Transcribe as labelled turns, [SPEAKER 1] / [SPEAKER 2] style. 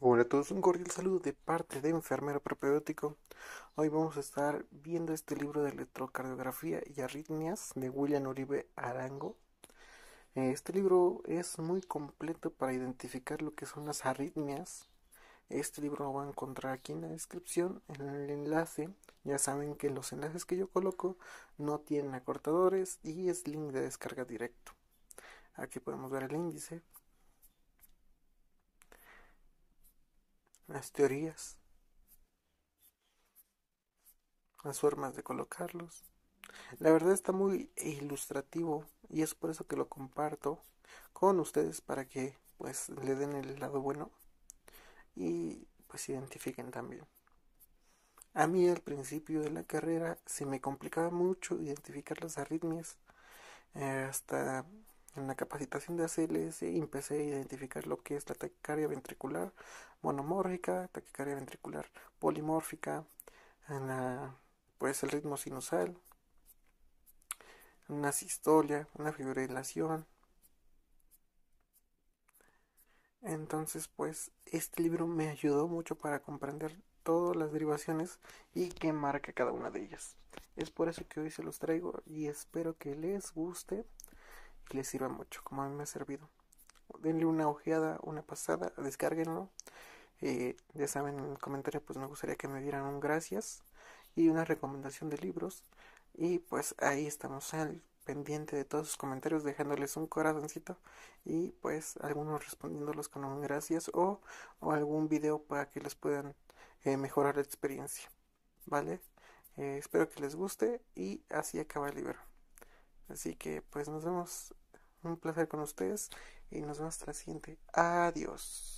[SPEAKER 1] Hola a todos, un cordial saludo de parte de Enfermero propiótico Hoy vamos a estar viendo este libro de electrocardiografía y arritmias de William Uribe Arango. Este libro es muy completo para identificar lo que son las arritmias. Este libro lo van a encontrar aquí en la descripción, en el enlace. Ya saben que los enlaces que yo coloco no tienen acortadores y es link de descarga directo. Aquí podemos ver el índice, las teorías, las formas de colocarlos. La verdad está muy ilustrativo y es por eso que lo comparto con ustedes para que pues le den el lado bueno y pues identifiquen también. A mí al principio de la carrera se me complicaba mucho identificar las arritmias eh, hasta en la capacitación de ACLS empecé a identificar lo que es la taquicardia ventricular monomórfica, taquicardia ventricular polimórfica, pues el ritmo sinusal, una sistolia, una fibrilación. Entonces, pues este libro me ayudó mucho para comprender todas las derivaciones y qué marca cada una de ellas. Es por eso que hoy se los traigo y espero que les guste les sirva mucho, como a mí me ha servido. Denle una ojeada, una pasada, descárguenlo. Eh, ya saben, en el comentario pues me gustaría que me dieran un gracias y una recomendación de libros. Y pues ahí estamos al pendiente de todos sus comentarios, dejándoles un corazoncito y pues algunos respondiéndolos con un gracias o, algún video para que les puedan eh, mejorar la experiencia. ¿Vale? Eh, espero que les guste y así acaba el libro. Así que pues nos vemos. Un placer con ustedes y nos vemos hasta siguiente. Adiós.